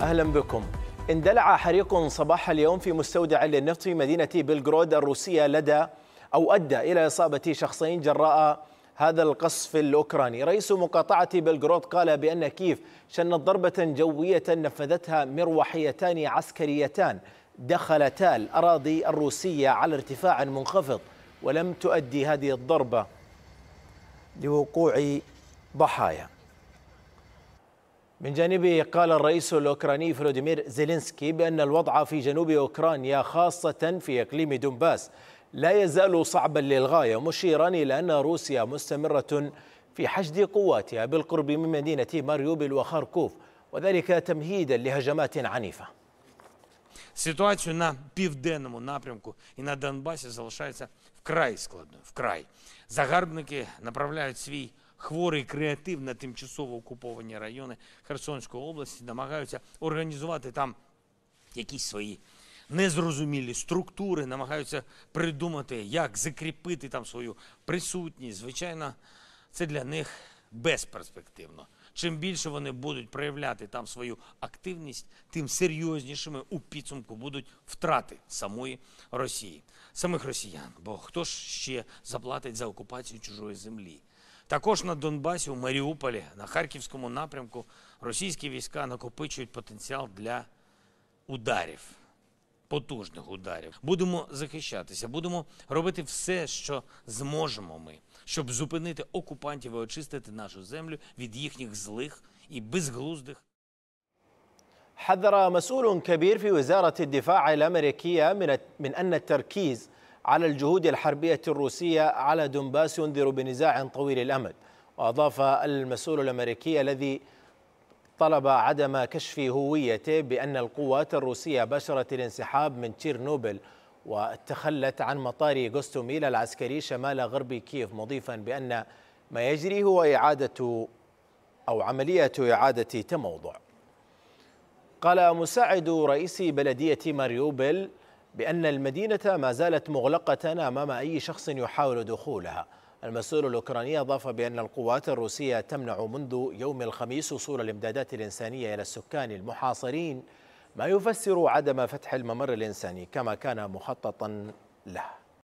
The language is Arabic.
أهلا بكم اندلع حريق صباح اليوم في مستودع للنفط في مدينة بلغرود الروسية لدى أو أدى إلى إصابة شخصين جراء هذا القصف الأوكراني رئيس مقاطعة بلغرود قال بأن كيف شنت ضربة جوية نفذتها مروحيتان عسكريتان دخلتا الأراضي الروسية على ارتفاع منخفض ولم تؤدي هذه الضربة لوقوع ضحايا من جانبه قال الرئيس الأوكراني فلوديمير زيلينسكي بأن الوضع في جنوب أوكرانيا خاصة في إقليم دونباس لا يزال صعبا للغاية مشيرا إلى أن روسيا مستمرة في حشد قواتها بالقرب من مدينة ماريوبل وخاركوف وذلك تمهيدا لهجمات عنيفة на південному напрямку і на Донбасі залишається вкрай складною. Вкрай загарбники направляють свій хворий креатив на тимчасово окуповані райони Херсонської області, намагаються організувати там якісь свої. Незрозумілі структури намагаються придумати, як закріпити там свою присутність. Звичайно, це для них безперспективно. Чим більше вони будуть проявляти там свою активність, тим серйознішими у підсумку будуть втрати самої Росії, самих росіян. Бо хто ж ще заплатить за окупацію чужої землі? Також на Донбасі, у Маріуполі, на Харківському напрямку російські війська накопичують потенціал для ударів, потужних ударів. Будемо захищатися, будемо робити все, що зможемо ми, щоб зупинити окупантів і очистити нашу землю від їхніх злих і безглуздих. حذر مسؤول كبير في وزارة الدفاع الأمريكية من من أن التركيز على الجهود الحربية الروسية على دنباس ينذر بنزاع طويل الأمد وأضاف المسؤول الأمريكي الذي طلب عدم كشف هويته بأن القوات الروسية باشرت الانسحاب من تشيرنوبل وتخلت عن مطار غوستوميل العسكري شمال غرب كييف مضيفا بأن ما يجري هو إعادة أو عملية إعادة تموضع قال مساعد رئيس بلدية ماريوبل بأن المدينة ما زالت مغلقة أمام أي شخص يحاول دخولها المسؤول الأوكراني أضاف بأن القوات الروسية تمنع منذ يوم الخميس وصول الإمدادات الإنسانية إلى السكان المحاصرين ما يفسر عدم فتح الممر الإنساني كما كان مخططا له